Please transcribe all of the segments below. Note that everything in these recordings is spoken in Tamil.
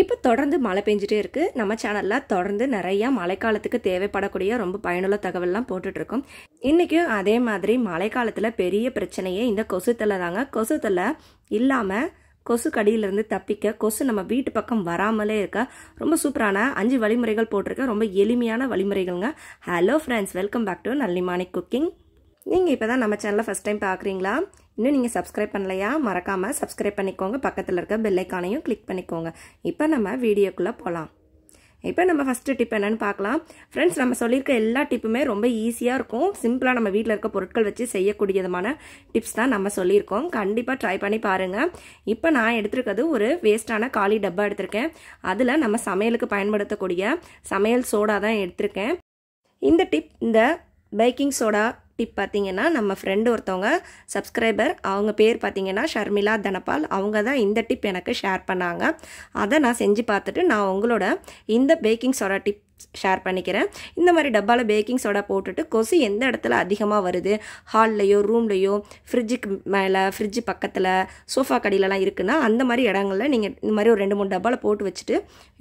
இப்போ தொடர்ந்து மழை பெஞ்சிட்டே இருக்குது நம்ம சேனலில் தொடர்ந்து நிறையா மழைக்காலத்துக்கு தேவைப்படக்கூடிய ரொம்ப பயனுள்ள தகவல்லாம் போட்டுட்ருக்கோம் இன்றைக்கும் அதே மாதிரி மழைக்காலத்தில் பெரிய பிரச்சனையே இந்த கொசுத்தலை தாங்க கொசுத்தலை இல்லாமல் கொசு கடியிலிருந்து தப்பிக்க கொசு நம்ம வீட்டு பக்கம் வராமலே இருக்க ரொம்ப சூப்பரான அஞ்சு வழிமுறைகள் போட்டிருக்க ரொம்ப எளிமையான வழிமுறைகள்ங்க hello friends welcome back to நல்லிமானி குக்கிங் நீங்கள் இப்போ தான் நம்ம சேனலை ஃபஸ்ட் டைம் பார்க்குறீங்களா இன்னும் நீங்கள் சப்ஸ்கிரைப் பண்ணலையா மறக்காமல் சப்ஸ்கிரைப் பண்ணிக்கோங்க பக்கத்தில் இருக்க பெல்லைக்கானையும் கிளிக் பண்ணிக்கோங்க இப்போ நம்ம வீடியோக்குள்ளே போகலாம் இப்போ நம்ம ஃபஸ்ட்டு டிப் என்னென்னு பார்க்கலாம் ஃப்ரெண்ட்ஸ் நம்ம சொல்லியிருக்க எல்லா டிப்புமே ரொம்ப ஈஸியாக இருக்கும் சிம்பிளாக நம்ம வீட்டில் இருக்க பொருட்கள் வச்சு செய்யக்கூடியதுமான டிப்ஸ் தான் நம்ம சொல்லியிருக்கோம் கண்டிப்பாக ட்ரை பண்ணி பாருங்கள் இப்போ நான் எடுத்துருக்கிறது ஒரு வேஸ்ட்டான காலி டப்பா எடுத்திருக்கேன் அதில் நம்ம சமையலுக்கு பயன்படுத்தக்கூடிய சமையல் சோடா தான் எடுத்திருக்கேன் இந்த டிப் இந்த பேக்கிங் சோடா டிப் பார்த்தீங்கன்னா நம்ம ஃப்ரெண்டு ஒருத்தவங்க சப்ஸ்கிரைபர் அவங்க பேர் பார்த்தீங்கன்னா ஷர்மிளா தனபால் அவங்க தான் இந்த டிப் எனக்கு ஷேர் பண்ணாங்க அதை நான் செஞ்சு பார்த்துட்டு நான் உங்களோட இந்த பேக்கிங் சோடா டிப் ஷேர் பண்ணிக்கிறேன் இந்த மாதிரி டப்பாவில் பேக்கிங் சோடா போட்டுட்டு கொசு எந்த இடத்துல அதிகமாக வருது ஹால்லையோ ரூம்லேயோ ஃப்ரிட்ஜுக்கு மேலே ஃப்ரிட்ஜு பக்கத்தில் சோஃபா கடையிலலாம் இருக்குன்னா அந்த மாதிரி இடங்களில் நீங்கள் இந்த மாதிரி ஒரு ரெண்டு மூணு டப்பாவில் போட்டு வச்சுட்டு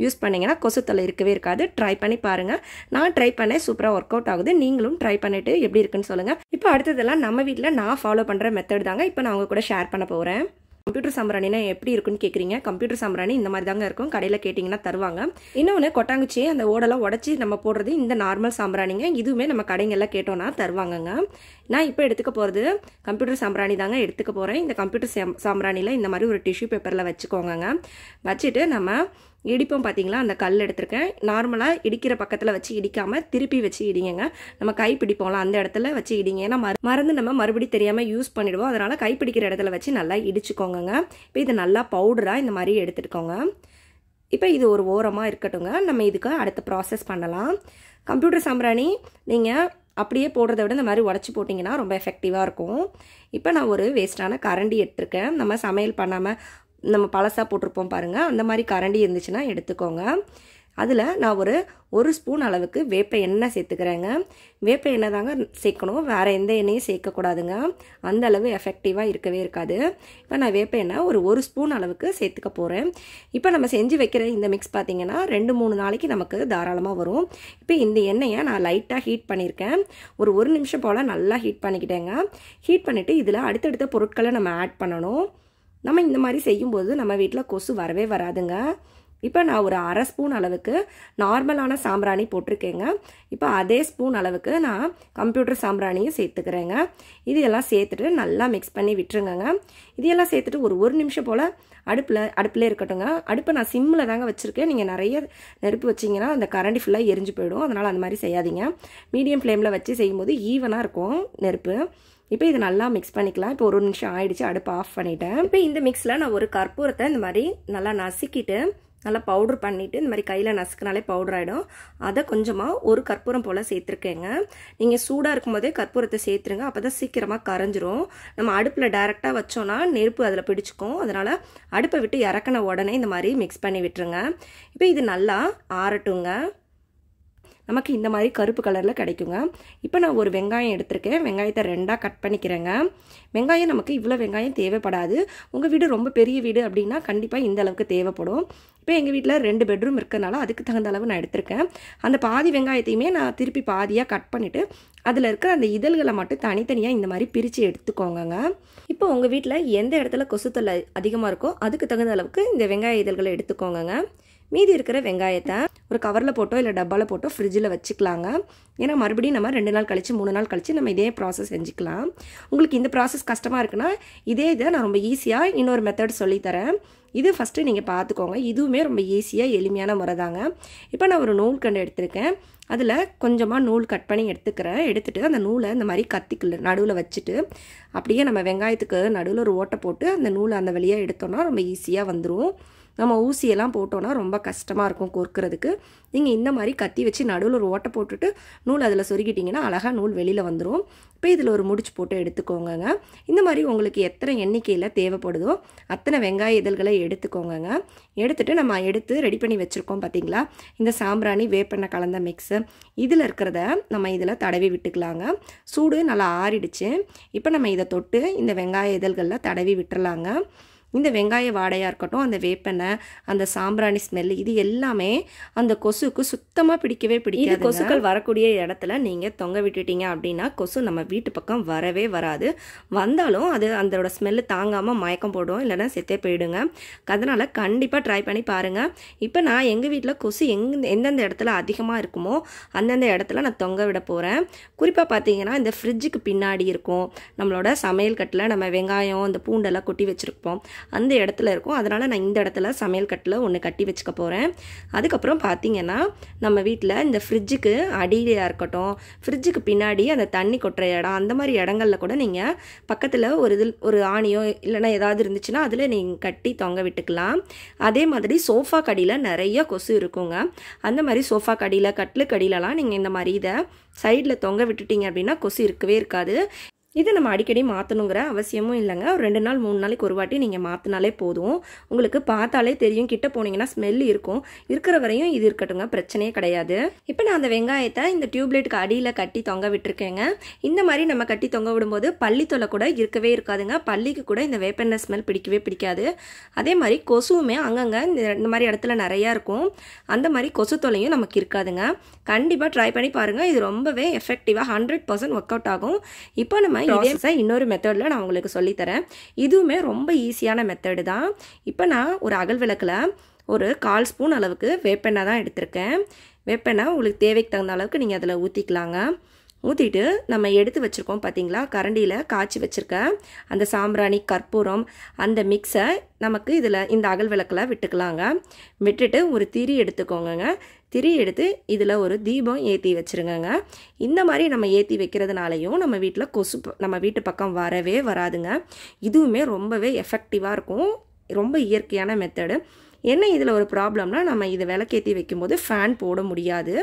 யூஸ் பண்ணிங்கன்னா கொசு தொல்லை இருக்கவே இருக்காது ட்ரை பண்ணி பாருங்கள் நான் ட்ரை பண்ணேன் சூப்பராக ஒர்க் அவுட் ஆகுது நீங்களும் ட்ரை பண்ணிவிட்டு எப்படி இருக்குன்னு சொல்லுங்கள் இப்போ அடுத்ததெல்லாம் நம்ம வீட்டில் நான் ஃபாலோ பண்ணுற மெத்தட் தாங்க இப்போ நான் அவங்க கூட ஷேர் பண்ண போகிறேன் கம்ப்யூட்டர் சாம்பிராணினா எப்படி இருக்குன்னு கேட்குறீங்க கம்ப்யூட்டர் சாம்பிராணி இந்த மாதிரி தாங்க இருக்கும் கடையில் கேட்டிங்கன்னா தருவாங்க இன்னொன்று கொட்டாங்குச்சி அந்த ஓடெல்லாம் உடச்சி நம்ம போடுறது இந்த நார்மல் சாம்பிராணிங்க இதுவுமே நம்ம கடைங்கெல்லாம் கேட்டோன்னா தருவாங்கங்க நான் இப்போ எடுத்துக்க போகிறது கம்ப்யூட்டர் சாம்பிராணி தாங்க எடுத்துக்க போகிறேன் இந்த கம்ப்யூட்டர் சாம்பிராணியில் இந்த மாதிரி ஒரு டிஷ்யூ பேப்பரில் வச்சுக்கோங்க வச்சுட்டு நம்ம இடிப்போம் பார்த்தீங்களா அந்த கல் எடுத்திருக்கேன் நார்மலாக இடிக்கிற பக்கத்தில் வச்சு இடிக்காமல் திருப்பி வச்சு இடிங்க நம்ம கை பிடிப்போம்ல அந்த இடத்துல வச்சு இடிங்க ஏன்னா மருந்து நம்ம மறுபடியும் தெரியாமல் யூஸ் பண்ணிவிடுவோம் அதனால் கை பிடிக்கிற இடத்துல வச்சு நல்லா இடிச்சுக்கோங்க இப்போ இது நல்லா பவுடராக இந்த மாதிரி எடுத்துட்டுக்கோங்க இப்போ இது ஒரு ஓரமாக இருக்கட்டுங்க நம்ம இதுக்கு அடுத்த ப்ராசஸ் பண்ணலாம் கம்ப்யூட்டர் சாம்பிராணி நீங்கள் அப்படியே போடுறத விட இந்த மாதிரி உடச்சி போட்டிங்கன்னா ரொம்ப எஃபெக்டிவாக இருக்கும் இப்போ நான் ஒரு வேஸ்ட்டான கரண்டி எடுத்திருக்கேன் நம்ம சமையல் பண்ணாமல் நம்ம பழசாக போட்டிருப்போம் பாருங்கள் அந்த மாதிரி கரண்டி இருந்துச்சுன்னா எடுத்துக்கோங்க அதில் நான் ஒரு ஒரு ஸ்பூன் அளவுக்கு வேப்ப எண்ணெய் சேர்த்துக்கிறேங்க வேப்ப எண்ணெய் தாங்க சேர்க்கணும் வேறு எந்த எண்ணெயும் சேர்க்கக்கூடாதுங்க அந்த அளவு எஃபெக்டிவாக இருக்கவே இருக்காது இப்போ நான் வேப்ப எண்ணெய் ஒரு ஒரு ஸ்பூன் அளவுக்கு சேர்த்துக்க போகிறேன் இப்போ நம்ம செஞ்சு வைக்கிற இந்த மிக்ஸ் பார்த்திங்கன்னா ரெண்டு மூணு நாளைக்கு நமக்கு தாராளமாக வரும் இப்போ இந்த எண்ணெயை நான் லைட்டாக ஹீட் பண்ணியிருக்கேன் ஒரு ஒரு நிமிஷம் போல் நல்லா ஹீட் பண்ணிக்கிட்டேங்க ஹீட் பண்ணிவிட்டு இதில் அடுத்தடுத்த பொருட்களை நம்ம ஆட் பண்ணணும் நம்ம இந்த மாதிரி செய்யும்போது நம்ம வீட்டில் கொசு வரவே வராதுங்க இப்போ நான் ஒரு அரை ஸ்பூன் அளவுக்கு நார்மலான சாம்பிராணி போட்டிருக்கேங்க இப்போ அதே ஸ்பூன் அளவுக்கு நான் கம்ப்யூட்டர் சாம்பிராணியும் சேர்த்துக்கிறேங்க எல்லாம் சேர்த்துட்டு நல்லா மிக்ஸ் பண்ணி விட்டுருங்கங்க இதையெல்லாம் சேர்த்துட்டு ஒரு ஒரு நிமிஷம் போல் அடுப்பில் அடுப்பில் இருக்கட்டும்ங்க அடுப்பை நான் சிம்மில் தாங்க வச்சுருக்கேன் நீங்கள் நிறைய நெருப்பு வச்சிங்கன்னா அந்த கரண்டி ஃபுல்லாக எரிஞ்சு போயிடும் அதனால் அந்த மாதிரி செய்யாதீங்க மீடியம் ஃப்ளேமில் வச்சு செய்யும்போது ஈவனாக இருக்கும் நெருப்பு இப்போ இது நல்லா மிக்ஸ் பண்ணிக்கலாம் இப்போ ஒரு நிமிஷம் ஆயிடுச்சு அடுப்பு ஆஃப் பண்ணிவிட்டேன் இப்போ இந்த மிக்ஸில் நான் ஒரு கற்பூரத்தை இந்த மாதிரி நல்லா நசுக்கிட்டு நல்லா பவுட்ரு பண்ணிவிட்டு இந்த மாதிரி கையில் நசுக்கினாலே பவுடர் ஆகிடும் அதை கொஞ்சமாக ஒரு கற்பூரம் போல் சேர்த்துருக்கேங்க நீங்கள் சூடாக இருக்கும்போதே கற்பூரத்தை சேர்த்துருங்க அப்போ தான் சீக்கிரமாக கரைஞ்சிரும் நம்ம அடுப்பில் டைரெக்டாக வச்சோன்னா நெருப்பு அதில் பிடிச்சிக்கும் அதனால் அடுப்பை விட்டு இறக்கின உடனே இந்த மாதிரி மிக்ஸ் பண்ணி விட்டுருங்க இப்போ இது நல்லா ஆறட்டுங்க நமக்கு இந்த மாதிரி கருப்பு கலரில் கிடைக்குங்க இப்போ நான் ஒரு வெங்காயம் எடுத்திருக்கேன் வெங்காயத்தை ரெண்டாக கட் பண்ணிக்கிறேங்க வெங்காயம் நமக்கு இவ்வளோ வெங்காயம் தேவைப்படாது உங்கள் வீடு ரொம்ப பெரிய வீடு அப்படின்னா கண்டிப்பாக இந்த அளவுக்கு தேவைப்படும் இப்போ எங்கள் வீட்டில் ரெண்டு பெட்ரூம் இருக்கிறனால அதுக்கு தகுந்த அளவு நான் எடுத்திருக்கேன் அந்த பாதி வெங்காயத்தையுமே நான் திருப்பி பாதியாக கட் பண்ணிவிட்டு அதில் இருக்கிற அந்த இதழ்களை மட்டும் தனித்தனியாக இந்த மாதிரி பிரித்து எடுத்துக்கோங்க இப்போ உங்கள் வீட்டில் எந்த இடத்துல கொசுத்தொல்லை அதிகமாக இருக்கோ அதுக்கு தகுந்த அளவுக்கு இந்த வெங்காய இதழ்களை எடுத்துக்கோங்க மீதி இருக்கிற வெங்காயத்தை ஒரு கவரில் போட்டோ இல்லை டப்பாவில் போட்டோ ஃப்ரிட்ஜில் வச்சுக்கலாங்க ஏன்னா மறுபடியும் நம்ம ரெண்டு நாள் கழித்து மூணு நாள் கழித்து நம்ம இதே ப்ராசஸ் செஞ்சுக்கலாம் உங்களுக்கு இந்த ப்ராசஸ் கஷ்டமாக இருக்குன்னா இதே இதை நான் ரொம்ப ஈஸியாக இன்னொரு மெத்தட் சொல்லித்தரேன் இது ஃபஸ்ட்டு நீங்கள் பார்த்துக்கோங்க இதுவுமே ரொம்ப ஈஸியாக எளிமையான முறை தாங்க இப்போ நான் ஒரு நூல் கண்டு எடுத்திருக்கேன் அதில் கொஞ்சமாக நூல் கட் பண்ணி எடுத்துக்கிறேன் எடுத்துகிட்டு அந்த நூலை இந்த மாதிரி கத்திக்கல நடுவில் வச்சுட்டு அப்படியே நம்ம வெங்காயத்துக்கு நடுவில் ஒரு ஓட்டை போட்டு அந்த நூலை அந்த வழியாக எடுத்தோன்னா ரொம்ப ஈஸியாக வந்துடும் நம்ம ஊசியெல்லாம் போட்டோன்னா ரொம்ப கஷ்டமாக இருக்கும் கொறுக்கிறதுக்கு நீங்கள் இந்த மாதிரி கத்தி வச்சு நடுவில் ஒரு ஓட்டை போட்டுட்டு நூல் அதில் சொருகிட்டிங்கன்னா அழகாக நூல் வெளியில் வந்துடும் இப்போ இதில் ஒரு முடிச்சு போட்டு எடுத்துக்கோங்க இந்த மாதிரி உங்களுக்கு எத்தனை எண்ணிக்கையில் தேவைப்படுதோ அத்தனை வெங்காய இதழ்களை எடுத்துக்கோங்க எடுத்துகிட்டு நம்ம எடுத்து ரெடி பண்ணி வச்சுருக்கோம் பார்த்திங்களா இந்த சாம்பிராணி வேப்பெண்ணெய் கலந்த மிக்ஸு இதில் இருக்கிறத நம்ம இதில் தடவி விட்டுக்கலாங்க சூடு நல்லா ஆறிடுச்சு இப்போ நம்ம இதை தொட்டு இந்த வெங்காய இதழ்களில் தடவி விட்டுறலாங்க இந்த வெங்காய வாடையாக இருக்கட்டும் அந்த வேப்பெண்ணெய் அந்த சாம்பிராணி ஸ்மெல் இது எல்லாமே அந்த கொசுக்கு சுத்தமாக பிடிக்கவே பிடிக்காது கொசுக்கள் வரக்கூடிய இடத்துல நீங்கள் தொங்க விட்டுட்டீங்க அப்படின்னா கொசு நம்ம வீட்டு பக்கம் வரவே வராது வந்தாலும் அது அதோட ஸ்மெல்லு தாங்காமல் மயக்கம் போடும் இல்லைனா செத்தே போயிடுங்க அதனால் கண்டிப்பாக ட்ரை பண்ணி பாருங்கள் இப்போ நான் எங்கள் வீட்டில் கொசு எங் எந்தெந்த இடத்துல அதிகமாக இருக்குமோ அந்தந்த இடத்துல நான் தொங்க விட போகிறேன் குறிப்பாக பார்த்தீங்கன்னா இந்த ஃப்ரிட்ஜுக்கு பின்னாடி இருக்கும் நம்மளோட சமையல் கட்டில் நம்ம வெங்காயம் அந்த பூண்டெல்லாம் கொட்டி வச்சுருப்போம் அந்த இடத்துல இருக்கும் அதனால் நான் இந்த இடத்துல சமையல் கட்டில் ஒன்று கட்டி வச்சுக்க போகிறேன் அதுக்கப்புறம் பார்த்தீங்கன்னா நம்ம வீட்டில் இந்த ஃப்ரிட்ஜுக்கு அடியிலையாக இருக்கட்டும் ஃப்ரிட்ஜுக்கு பின்னாடி அந்த தண்ணி கொட்டுற இடம் அந்த மாதிரி இடங்களில் கூட நீங்கள் பக்கத்தில் ஒரு இதில் ஒரு ஆணியோ இல்லைனா ஏதாவது இருந்துச்சுன்னா அதில் நீங்கள் கட்டி தொங்க விட்டுக்கலாம் அதே மாதிரி சோஃபா கடியில் நிறைய கொசு இருக்குங்க அந்த மாதிரி சோஃபா கடியில் கட்டில் கடியிலலாம் நீங்கள் இந்த மாதிரி இதை சைடில் தொங்க விட்டுட்டீங்க அப்படின்னா கொசு இருக்கவே இருக்காது இது நம்ம அடிக்கடி மாற்றணுங்கிற அவசியமும் இல்லைங்க ஒரு ரெண்டு நாள் மூணு நாளைக்கு ஒரு வாட்டி நீங்கள் மாற்றினாலே போதும் உங்களுக்கு பார்த்தாலே தெரியும் கிட்ட போனீங்கன்னா ஸ்மெல் இருக்கும் இருக்கிற வரையும் இது இருக்கட்டுங்க பிரச்சனையே கிடையாது இப்போ நான் அந்த வெங்காயத்தை இந்த டியூப்லைட்டுக்கு அடியில் கட்டி தொங்க விட்டுருக்கேங்க இந்த மாதிரி நம்ம கட்டி தொங்க விடும்போது பள்ளி தொலை கூட இருக்கவே இருக்காதுங்க பள்ளிக்கு கூட இந்த வேப்பெண்ணெய் ஸ்மெல் பிடிக்கவே பிடிக்காது அதே மாதிரி கொசுவுமே அங்கங்கே இந்த மாதிரி இடத்துல நிறையா இருக்கும் அந்த மாதிரி கொசு தொலையும் நமக்கு இருக்காதுங்க கண்டிப்பாக ட்ரை பண்ணி பாருங்கள் இது ரொம்பவே எஃபெக்டிவாக ஹண்ட்ரட் பர்சன்ட் ஒர்க் அவுட் ஆகும் இப்போ நம்ம இன்னொரு மெத்தடில் நான் உங்களுக்கு சொல்லித்தரேன் இதுவுமே ரொம்ப ஈஸியான மெத்தடு தான் இப்போ நான் ஒரு அகல் விளக்கில் ஒரு கால் ஸ்பூன் அளவுக்கு வேப்பெண்ணெய் தான் எடுத்திருக்கேன் வேப்பெண்ணெய் உங்களுக்கு தேவைக்கு தகுந்த அளவுக்கு நீங்கள் அதில் ஊற்றிக்கலாங்க ஊற்றிட்டு நம்ம எடுத்து வச்சுருக்கோம் பார்த்தீங்களா கரண்டியில் காய்ச்சி வச்சுருக்க அந்த சாம்பிராணி கற்பூரம் அந்த மிக்ஸை நமக்கு இதில் இந்த அகல் விளக்கில் விட்டுக்கலாங்க விட்டுட்டு ஒரு திரி எடுத்துக்கோங்க திரி எடுத்து இதில் ஒரு தீபம் ஏற்றி வச்சுருங்கங்க இந்த மாதிரி நம்ம ஏற்றி வைக்கிறதுனாலையும் நம்ம வீட்டில் கொசு நம்ம வீட்டு பக்கம் வரவே வராதுங்க இதுவுமே ரொம்பவே எஃபெக்டிவாக இருக்கும் ரொம்ப இயற்கையான மெத்தடு என்ன இதில் ஒரு ப்ராப்ளம்னா நம்ம இது விளக்கேற்றி வைக்கும்போது ஃபேன் போட முடியாது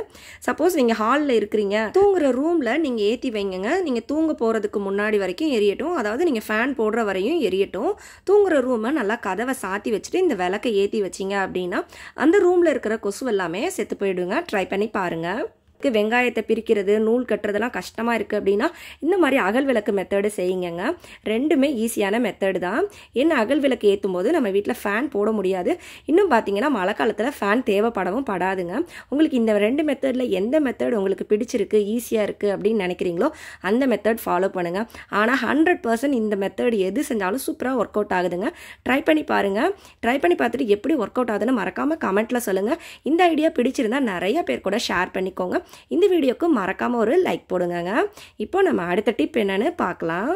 சப்போஸ் நீங்கள் ஹாலில் இருக்கிறீங்க தூங்குற ரூமில் நீங்கள் ஏற்றி வைங்க நீங்கள் தூங்க போகிறதுக்கு முன்னாடி வரைக்கும் எரியட்டும் அதாவது நீங்கள் ஃபேன் போடுற வரையும் எரியட்டும் தூங்குற ரூமை நல்லா கதவை சாத்தி வச்சுட்டு இந்த விளக்கை ஏற்றி வச்சிங்க அப்படின்னா அந்த ரூமில் இருக்கிற கொசு எல்லாமே செத்து போயிடுங்க ட்ரை பண்ணி பாருங்கள் விளக்கு வெங்காயத்தை பிரிக்கிறது நூல் கட்டுறதெல்லாம் கஷ்டமாக இருக்குது அப்படின்னா இந்த மாதிரி அகல் விளக்கு மெத்தடு செய்யுங்க ரெண்டுமே ஈஸியான மெத்தடு தான் என்ன அகல் விளக்கு ஏற்றும் போது நம்ம வீட்டில் ஃபேன் போட முடியாது இன்னும் பார்த்தீங்கன்னா மழை காலத்தில் ஃபேன் தேவைப்படவும் படாதுங்க உங்களுக்கு இந்த ரெண்டு மெத்தடில் எந்த மெத்தட் உங்களுக்கு பிடிச்சிருக்கு ஈஸியாக இருக்குது அப்படின்னு நினைக்கிறீங்களோ அந்த மெத்தட் ஃபாலோ பண்ணுங்கள் ஆனால் ஹண்ட்ரட் பர்சன்ட் இந்த மெத்தட் எது செஞ்சாலும் சூப்பராக ஒர்க் அவுட் ஆகுதுங்க ட்ரை பண்ணி பாருங்கள் ட்ரை பண்ணி பார்த்துட்டு எப்படி ஒர்க் அவுட் ஆகுதுன்னு மறக்காமல் கமெண்ட்டில் சொல்லுங்கள் இந்த ஐடியா பிடிச்சிருந்தா நிறைய பேர் கூட ஷேர் பண்ணிக்கோங்க இந்த வீடியோக்கு மறக்காமல் ஒரு லைக் போடுங்கங்க இப்போ நம்ம அடுத்த டிப் என்னென்னு பார்க்கலாம்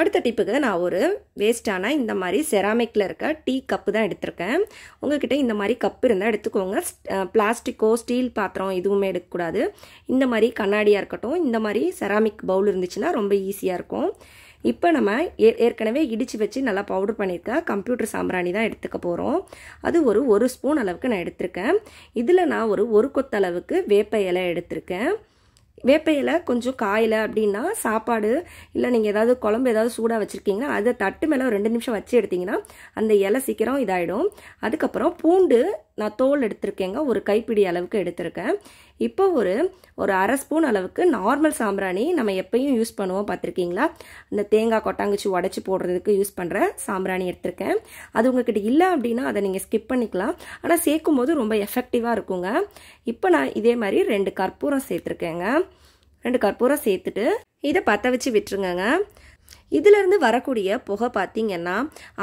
அடுத்த டிப்புக்கு நான் ஒரு வேஸ்டான இந்த மாதிரி செராமிக்கில் இருக்க டீ கப்பு தான் எடுத்திருக்கேன் உங்கள்கிட்ட இந்த மாதிரி கப்பு இருந்தால் எடுத்துக்கோங்க பிளாஸ்டிக்கோ ஸ்டீல் பாத்திரம் எதுவுமே எடுக்கக்கூடாது இந்த மாதிரி கண்ணாடியாக இருக்கட்டும் இந்த மாதிரி செராமிக் பவுல் இருந்துச்சுன்னா ரொம்ப ஈஸியாக இருக்கும் இப்போ நம்ம ஏ ஏற்கனவே இடித்து வச்சு நல்லா பவுடர் பண்ணியிருக்க கம்ப்யூட்டர் சாம்பிராணி தான் எடுத்துக்க போகிறோம் அது ஒரு ஒரு ஸ்பூன் அளவுக்கு நான் எடுத்திருக்கேன் இதில் நான் ஒரு ஒரு கொத்த அளவுக்கு வேப்ப இலை எடுத்திருக்கேன் வேப்பையில் கொஞ்சம் காயில் அப்படின்னா சாப்பாடு இல்லை நீங்கள் ஏதாவது குழம்பு ஏதாவது சூடாக வச்சுருக்கீங்கன்னா அதை தட்டு மேலே ரெண்டு நிமிஷம் வச்சு எடுத்திங்கன்னா அந்த இலை சீக்கிரம் இதாகிடும் அதுக்கப்புறம் பூண்டு நான் தோல் எடுத்திருக்கேங்க ஒரு கைப்பிடி அளவுக்கு எடுத்திருக்கேன் இப்போ ஒரு ஒரு அரை ஸ்பூன் அளவுக்கு நார்மல் சாம்பிராணி நம்ம எப்பயும் யூஸ் பண்ணுவோம் பார்த்துருக்கீங்களா இந்த தேங்காய் கொட்டாங்குச்சி உடச்சி போடுறதுக்கு யூஸ் பண்ணுற சாம்பிராணி எடுத்திருக்கேன் அது உங்ககிட்ட இல்லை அப்படின்னா அதை நீங்கள் ஸ்கிப் பண்ணிக்கலாம் ஆனால் சேர்க்கும் போது ரொம்ப எஃபெக்டிவாக இருக்குங்க இப்போ நான் இதே மாதிரி ரெண்டு கற்பூரம் சேர்த்துருக்கேங்க ரெண்டு கற்பூரம் சேர்த்துட்டு இதை பற்ற வச்சு விட்டுருங்கங்க இதிலிருந்து வரக்கூடிய புகை பார்த்தீங்கன்னா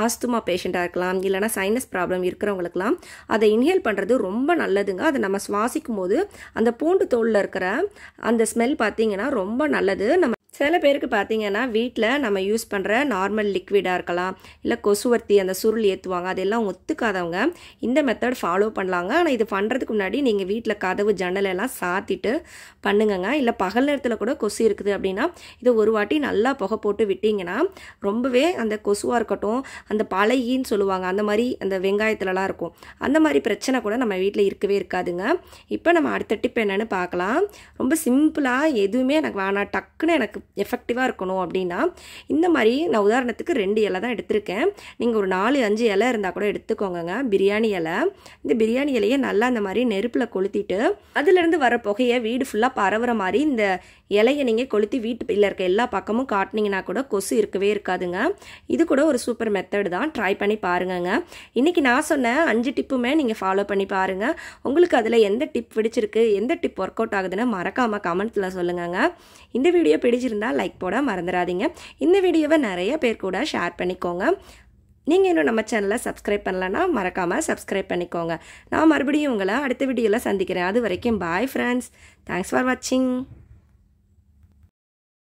ஆஸ்துமா பேஷண்ட்டாக இருக்கலாம் இல்லைனா சைனஸ் ப்ராப்ளம் இருக்கிறவங்களுக்குலாம் அதை இன்ஹேல் பண்ணுறது ரொம்ப நல்லதுங்க அதை நம்ம சுவாசிக்கும் போது அந்த பூண்டு தோலில் இருக்கிற அந்த ஸ்மெல் பார்த்திங்கன்னா ரொம்ப நல்லது நம்ம சில பேருக்கு பார்த்தீங்கன்னா வீட்டில் நம்ம யூஸ் பண்ணுற நார்மல் லிக்விடாக இருக்கலாம் இல்லை கொசுவர்த்தி அந்த சுருள் ஏற்றுவாங்க அதெல்லாம் ஒத்துக்காதவங்க இந்த மெத்தட் ஃபாலோ பண்ணலாங்க ஆனால் இது பண்ணுறதுக்கு முன்னாடி நீங்கள் வீட்டில் கதவு ஜன்னலெல்லாம் சாத்திட்டு பண்ணுங்கங்க இல்லை பகல் நேரத்தில் கூட கொசு இருக்குது அப்படின்னா இதை ஒரு வாட்டி நல்லா புகை போட்டு விட்டிங்கன்னா ரொம்பவே அந்த கொசுவாக இருக்கட்டும் அந்த பழகின்னு சொல்லுவாங்க அந்த மாதிரி அந்த வெங்காயத்துலலாம் இருக்கும் அந்த மாதிரி பிரச்சனை கூட நம்ம வீட்டில் இருக்கவே இருக்காதுங்க இப்போ நம்ம அடுத்த டிப் என்னென்னு பார்க்கலாம் ரொம்ப சிம்பிளாக எதுவுமே எனக்கு வேணாம் டக்குன்னு எனக்கு எஃபெக்டிவாக இருக்கணும் அப்படின்னா இந்த மாதிரி நான் உதாரணத்துக்கு ரெண்டு இலை தான் எடுத்திருக்கேன் நீங்கள் ஒரு நாலு அஞ்சு இலை இருந்தால் கூட எடுத்துக்கோங்க பிரியாணி இலை இந்த பிரியாணி இலையை நல்லா அந்த மாதிரி நெருப்பில் கொளுத்திட்டு அதுலேருந்து வர புகையை வீடு ஃபுல்லாக பரவுற மாதிரி இந்த இலையை நீங்கள் கொளுத்தி வீட்டு இல்லை இருக்க எல்லா பக்கமும் காட்டினீங்கன்னா கூட கொசு இருக்கவே இருக்காதுங்க இது கூட ஒரு சூப்பர் மெத்தடு தான் ட்ரை பண்ணி பாருங்கங்க இன்றைக்கி நான் சொன்ன அஞ்சு டிப்புமே நீங்கள் ஃபாலோ பண்ணி பாருங்கள் உங்களுக்கு அதில் எந்த டிப் பிடிச்சிருக்கு எந்த டிப் ஒர்க் அவுட் ஆகுதுன்னு மறக்காமல் கமெண்ட்ஸில் சொல்லுங்கங்க இந்த வீடியோ பிடிச்சிருந்தால் லைக் போட மறந்துடாதீங்க இந்த வீடியோவை நிறைய பேர் கூட ஷேர் பண்ணிக்கோங்க நீங்கள் இன்னும் நம்ம சேனலை சப்ஸ்கிரைப் பண்ணலன்னா மறக்காமல் சப்ஸ்கிரைப் பண்ணிக்கோங்க நான் மறுபடியும் உங்களை அடுத்த வீடியோவில் சந்திக்கிறேன் அது வரைக்கும் பாய் ஃப்ரெண்ட்ஸ் தேங்க்ஸ் ஃபார் வாட்சிங்